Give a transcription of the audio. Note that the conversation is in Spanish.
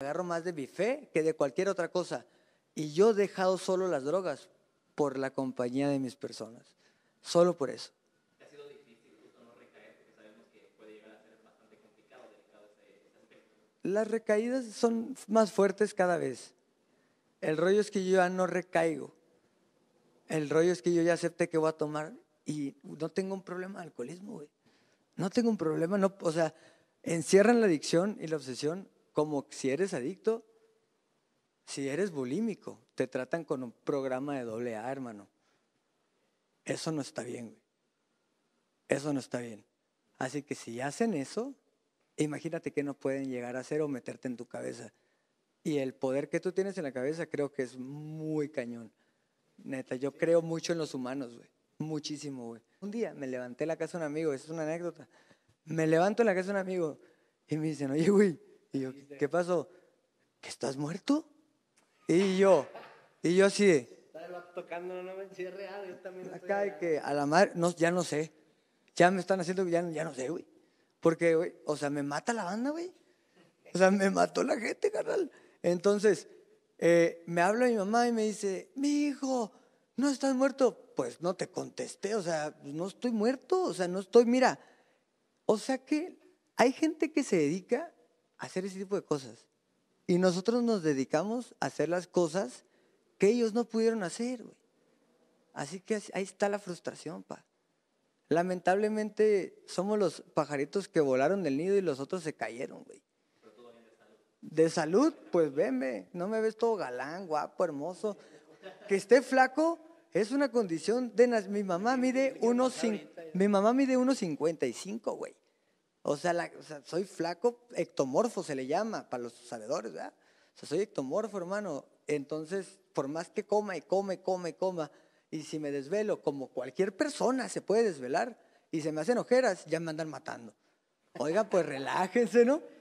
agarro más de mi que de cualquier otra cosa. Y yo he dejado solo las drogas por la compañía de mis personas. Solo por eso. Las recaídas son más fuertes cada vez. El rollo es que yo ya no recaigo. El rollo es que yo ya acepté que voy a tomar y no tengo un problema de alcoholismo, No tengo un problema, no, o sea, encierran la adicción y la obsesión como si eres adicto, si eres bulímico, te tratan con un programa de doble A, hermano. Eso no está bien, güey. Eso no está bien. Así que si hacen eso, imagínate que no pueden llegar a hacer o meterte en tu cabeza. Y el poder que tú tienes en la cabeza creo que es muy cañón. Neta, yo creo mucho en los humanos, güey. Muchísimo, güey. Un día me levanté en la casa de un amigo, es una anécdota. Me levanto en la casa de un amigo y me dicen, oye, güey, y yo, ¿qué pasó? ¿Que estás muerto? Y yo, y yo así Tocando, también acá hay que a la madre, no, ya no sé. Ya me están haciendo, ya, ya no sé, güey. Porque, güey, o sea, me mata la banda, güey. O sea, me mató la gente, carnal. Entonces, eh, me habla mi mamá y me dice, mi hijo, ¿no estás muerto? Pues no te contesté, o sea, pues no estoy muerto, o sea, no estoy, mira. O sea que hay gente que se dedica hacer ese tipo de cosas. Y nosotros nos dedicamos a hacer las cosas que ellos no pudieron hacer. güey. Así que ahí está la frustración, pa. Lamentablemente somos los pajaritos que volaron del nido y los otros se cayeron, güey. De salud, pues veme, no me ves todo galán, guapo, hermoso. Que esté flaco es una condición de mi mamá mide unos mi mamá mide unos güey. O sea, soy flaco, ectomorfo se le llama para los sabedores, ¿verdad? O sea, soy ectomorfo, hermano. Entonces, por más que coma y come, come, coma, y si me desvelo, como cualquier persona se puede desvelar, y se me hacen ojeras, ya me andan matando. Oiga, pues relájense, ¿no?